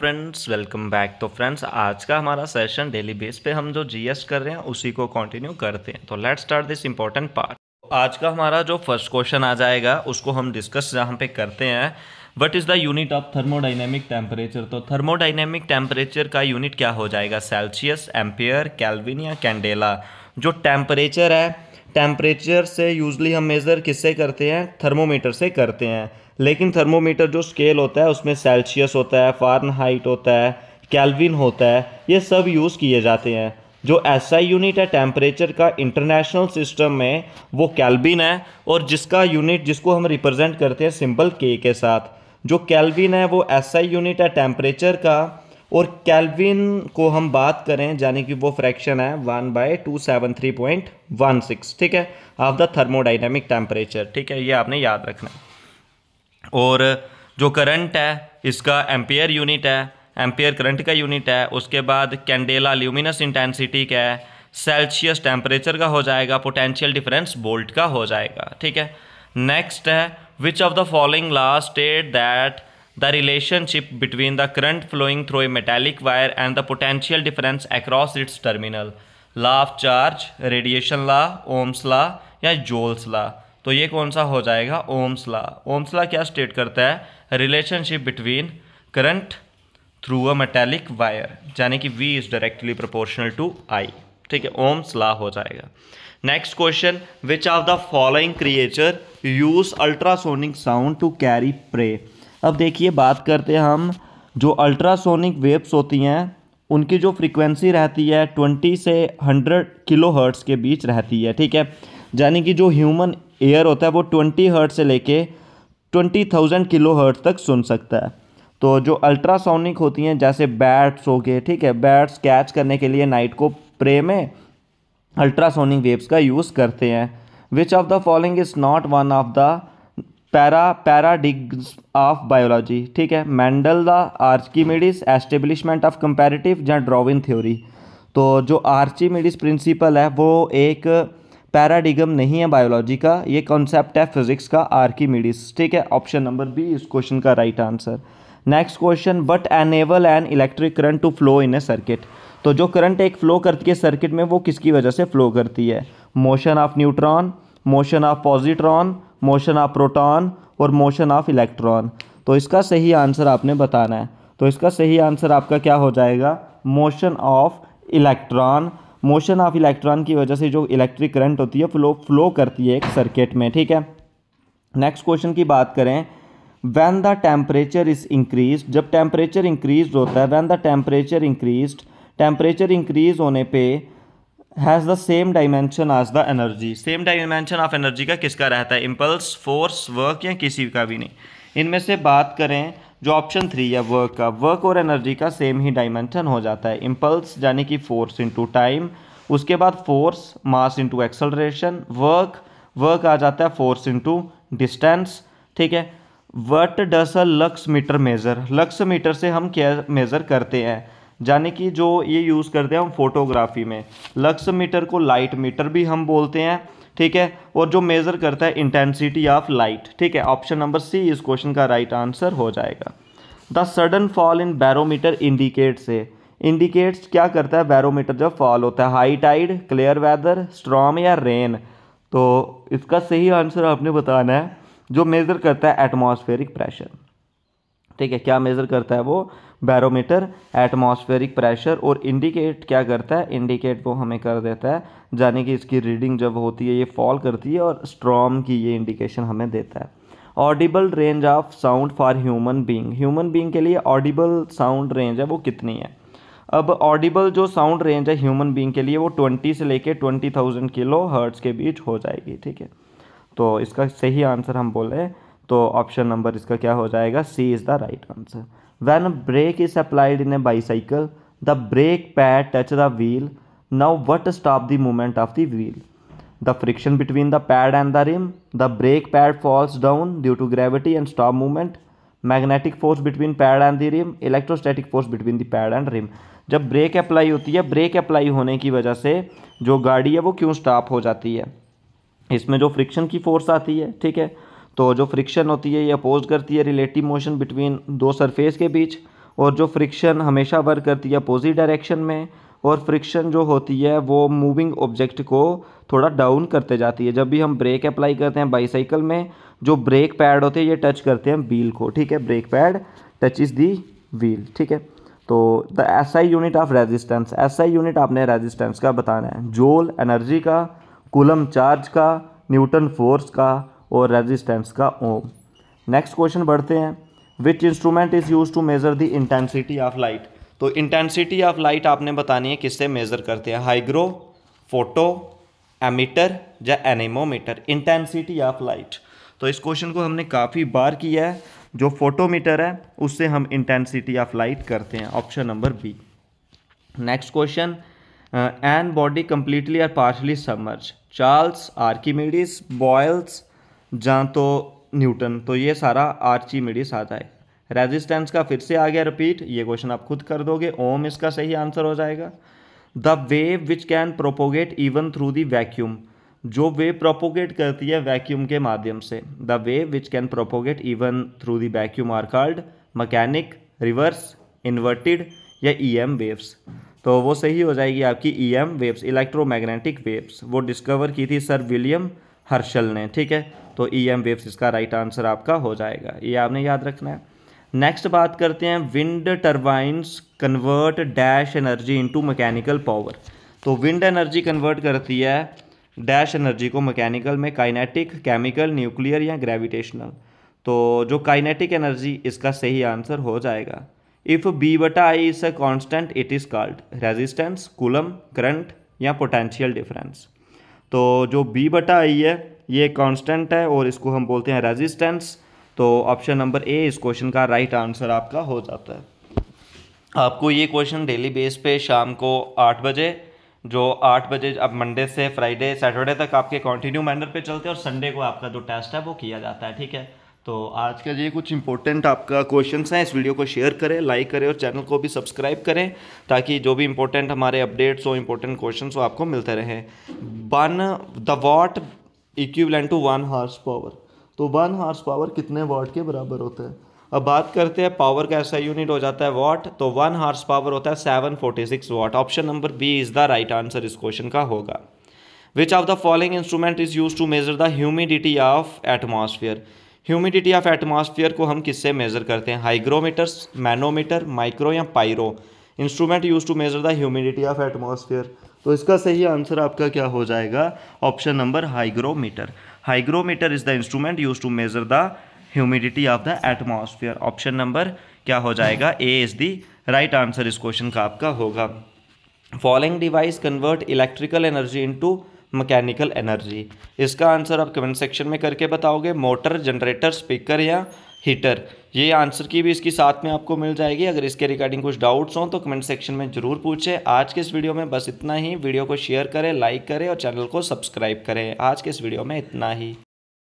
friends welcome back तो friends आज का हमारा सेशन डेली बेस पे हम जो जीएस कर रहे हैं उसी को कंटिन्यू करते हैं तो let start this important part आज का हमारा जो फर्स्ट क्वेश्चन आ जाएगा उसको हम डिस्कस यहाँ पे करते हैं what is the unit of thermodynamic temperature तो थर्मोडाइनेमिक टेम्परेचर का यूनिट क्या हो जाएगा सेल्सियस एम्पेयर कैलविन या कैंडेला जो टेम्परेचर है टेम्परेचर से यूजली हम मेज़र किससे करते हैं थर्मोमीटर से करते हैं लेकिन थर्मोमीटर जो स्केल होता है उसमें सेल्सियस होता है हाइट होता है कैलविन होता है ये सब यूज़ किए जाते हैं जो ऐसा यूनिट है टेम्परेचर का इंटरनेशनल सिस्टम में वो कैलबिन है और जिसका यूनिट जिसको हम रिप्रेजेंट करते हैं सिंपल के के साथ जो कैलविन है वो ऐसा यूनिट है टेम्परेचर का और कैलविन को हम बात करें यानी कि वो फ्रैक्शन है one by two seven three point one six ठीक है ऑफ द थर्मोडाइनमिक टेम्परेचर ठीक है ये आपने याद रखना और जो करंट है इसका एम्पियर यूनिट है एम्पियर करंट का यूनिट है उसके बाद कैंडेला ल्यूमिनस इंटेंसिटी का है सेल्सियस टेम्परेचर का हो जाएगा पोटेंशियल डिफरेंस बोल्ट का हो जाएगा ठीक है नेक्स्ट है which of the following last state that the relationship between the current flowing through a metallic wire and the potential difference across its terminal law of charge radiation law ohms law या जोल्स ला तो ये कौन सा हो जाएगा ohms ला ohms ला क्या state करता है relationship between current through a metallic wire यानी कि V is directly proportional to I ठीक है ओम्स ला हो जाएगा next question which of the following creature use ultrasonic sound to carry prey अब देखिए बात करते हैं हम जो अल्ट्रासोनिक वेव्स होती हैं उनकी जो फ्रीक्वेंसी रहती है ट्वेंटी से हंड्रेड किलो हर्ट्स के बीच रहती है ठीक है यानी कि जो ह्यूमन एयर होता है वो ट्वेंटी हर्ट से लेके ट्वेंटी थाउजेंड किलो हर्ट्स तक सुन सकता है तो जो अल्ट्रासोनिक होती हैं जैसे बैट्स हो गए ठीक है बैट्स कैच करने के लिए नाइट को प्रे में अल्ट्रासोनिक वेव्स का यूज़ करते हैं which of the following is not one of the para paradigms of biology ठीक है Mendel the Archimedes establishment of comparative या ड्रॉविन थ्योरी तो जो आर्चीमेडिस प्रिंसिपल है वो एक पैराडिगम नहीं है बायोलॉजी का ये कॉन्सेप्ट है फिजिक्स का आर्कीमिडिस ठीक है ऑप्शन नंबर बी इस क्वेश्चन का right answer next question what enable an electric current to flow in a circuit तो जो करंट एक फ्लो करती है सर्किट में वो किसकी वजह से फ्लो करती है motion of neutron motion of positron motion of proton और मोशन ऑफ इलेक्ट्रॉन तो इसका सही आंसर आपने बताना है तो इसका सही आंसर आपका क्या हो जाएगा motion of electron motion of electron की वजह से जो इलेक्ट्रिक करंट होती है फ्लो फ्लो करती है एक सर्किट में ठीक है नेक्स्ट क्वेश्चन की बात करें when the temperature is increase जब टेम्परेचर इंक्रीज होता है when the temperature increase temperature increase होने पर has the same dimension as the energy same dimension of energy का किसका रहता है इम्पल्स फोर्स वर्क या किसी का भी नहीं इनमें से बात करें जो ऑप्शन थ्री है वर्क का वर्क और एनर्जी का सेम ही डायमेंशन हो जाता है इम्पल्स यानी कि फोर्स इंटू टाइम उसके बाद force mass into acceleration work work आ जाता है फोर्स इंटू डिस्टेंस ठीक है what does a lux meter measure lux meter से हम क्या मेज़र करते हैं यानी कि जो ये यूज़ करते हैं हम फोटोग्राफी में लक्स मीटर को लाइट मीटर भी हम बोलते हैं ठीक है और जो मेज़र करता है इंटेंसिटी ऑफ लाइट ठीक है ऑप्शन नंबर सी इस क्वेश्चन का राइट right आंसर हो जाएगा the sudden fall in barometer indicates है इंडिकेट्स क्या करता है बैरोमीटर जब फॉल होता है high tide clear weather storm या रेन तो इसका सही आंसर आपने बताना है जो मेज़र करता है एटमॉस्फेरिक प्रेशर ठीक है क्या मेज़र करता है वो बैरोमीटर एटमॉस्फेरिक प्रेशर और इंडिकेट क्या करता है इंडिकेट वो हमें कर देता है यानी कि इसकी रीडिंग जब होती है ये फॉल करती है और स्ट्रॉम की ये इंडिकेशन हमें देता है audible range of sound for human being human being के लिए ऑडिबल साउंड रेंज है वो कितनी है अब ऑडिबल जो साउंड रेंज है ह्यूमन बींग के लिए वो ट्वेंटी से लेके ट्वेंटी थाउजेंड किलो हर्ट्स के बीच हो जाएगी ठीक है तो इसका सही आंसर हम बोले तो ऑप्शन नंबर इसका क्या हो जाएगा C is the right answer when brake is applied in a bicycle the brake pad touch the wheel now what stop the movement of the wheel the friction between the pad and the rim the brake pad falls down due to gravity and stop movement magnetic force between pad and the rim electrostatic force between the pad and rim जब brake apply होती है break apply होने की वजह से जो गाड़ी है वो क्यों स्टॉप हो जाती है इसमें जो फ्रिक्शन की फोर्स आती है ठीक है तो जो फ्रिक्शन होती है ये अपोज करती है रिलेटिव मोशन बिटवीन दो सरफेस के बीच और जो फ्रिक्शन हमेशा वर्क करती है अपोजिट डायरेक्शन में और फ्रिक्शन जो होती है वो मूविंग ऑब्जेक्ट को थोड़ा डाउन करते जाती है जब भी हम ब्रेक अप्लाई करते हैं बाईसाइकिल में जो ब्रेक पैड होते हैं ये टच करते हैं व्हील को ठीक है brake pad touch is the wheel ठीक है तो the S I unit of resistance S I unit आपने रेजिस्टेंस का बताना है जोल एनर्जी का कुलम चार्ज का न्यूटन फोर्स का और रेजिस्टेंस का ओम नेक्स्ट क्वेश्चन बढ़ते हैं which instrument is use to measure the intensity of light तो इंटेंसिटी ऑफ लाइट आपने बतानी है किससे मेज़र करते हैं हाइग्रो फोटो एमीटर या एनेमोमीटर इंटेंसिटी ऑफ लाइट तो इस क्वेश्चन को हमने काफ़ी बार किया है जो फोटोमीटर है उससे हम इंटेंसिटी ऑफ लाइट करते हैं option number B next question an body completely और partially submerge Charles Archimedes Boyle's जहाँ तो न्यूटन तो ये सारा आर्ची मिडिस आता है रेजिस्टेंस का फिर से आ गया रिपीट ये क्वेश्चन आप खुद कर दोगे ओम इसका सही आंसर हो जाएगा the wave which can propagate even through the vacuum जो वेव प्रोपोगेट करती है वैक्यूम के माध्यम से the wave which can propagate even through the vacuum are called mechanic reverse inverted या ई एम वेव्स तो वो सही हो जाएगी आपकी E M waves electromagnetic waves वो डिस्कवर की थी सर विलियम हर्शल ने ठीक है तो ई एम वेव्स इसका राइट आंसर आपका हो जाएगा ये आपने याद रखना है नेक्स्ट बात करते हैं wind turbines convert dash energy into mechanical power तो विंड एनर्जी कन्वर्ट करती है डैश एनर्जी को मैकेनिकल में काइनेटिक केमिकल न्यूक्लियर या ग्रेविटेशनल तो जो काइनेटिक एनर्जी इसका सही आंसर हो जाएगा इफ़ बी बटा I is a constant it is called resistance coulomb current या पोटेंशियल डिफरेंस तो जो बी बटा आई है ये कांस्टेंट है और इसको हम बोलते हैं रेजिस्टेंस तो ऑप्शन नंबर ए इस क्वेश्चन का राइट आंसर आपका हो जाता है आपको ये क्वेश्चन डेली बेस पे शाम को आठ बजे जो आठ बजे अब मंडे से फ्राइडे सैटरडे तक आपके कंटिन्यू मैनर पे चलते हैं और संडे को आपका जो टेस्ट है वो किया जाता है ठीक है तो आज का ये कुछ इंपॉर्टेंट आपका क्वेश्चन हैं इस वीडियो को शेयर करें लाइक करें और चैनल को भी सब्सक्राइब करें ताकि जो भी इंपॉर्टेंट हमारे अपडेट्स हो इंपॉर्टेंट क्वेश्चन हो आपको मिलते रहें one the watt equivalent to one horse power तो वन हार्स पावर कितने वाट के बराबर होते हैं अब बात करते हैं पावर का ऐसा यूनिट हो जाता है वाट तो वन हार्स पावर होता है seven forty six watt option number B is the right answer इस क्वेश्चन का होगा which of the following instrument is use to measure the humidity of atmosphere humidity of atmosphere को हम किससे measure करते हैं हाइग्रोमीटर्स मैनोमीटर माइक्रो या pyro instrument use to measure the humidity of atmosphere तो इसका सही आंसर आपका क्या हो जाएगा option number hygrometer hygrometer is the instrument use to measure the humidity of the atmosphere option number क्या हो जाएगा A is the right answer इस क्वेश्चन का आपका होगा following device convert electrical energy into mechanical energy इसका answer आप comment section में करके बताओगे मोटर जनरेटर स्पीकर या हीटर ये आंसर की भी इसकी साथ में आपको मिल जाएगी अगर इसके रिगार्डिंग कुछ डाउट्स हों तो कमेंट सेक्शन में ज़रूर पूछें आज के इस वीडियो में बस इतना ही वीडियो को शेयर करें लाइक करें और चैनल को सब्सक्राइब करें आज के इस वीडियो में इतना ही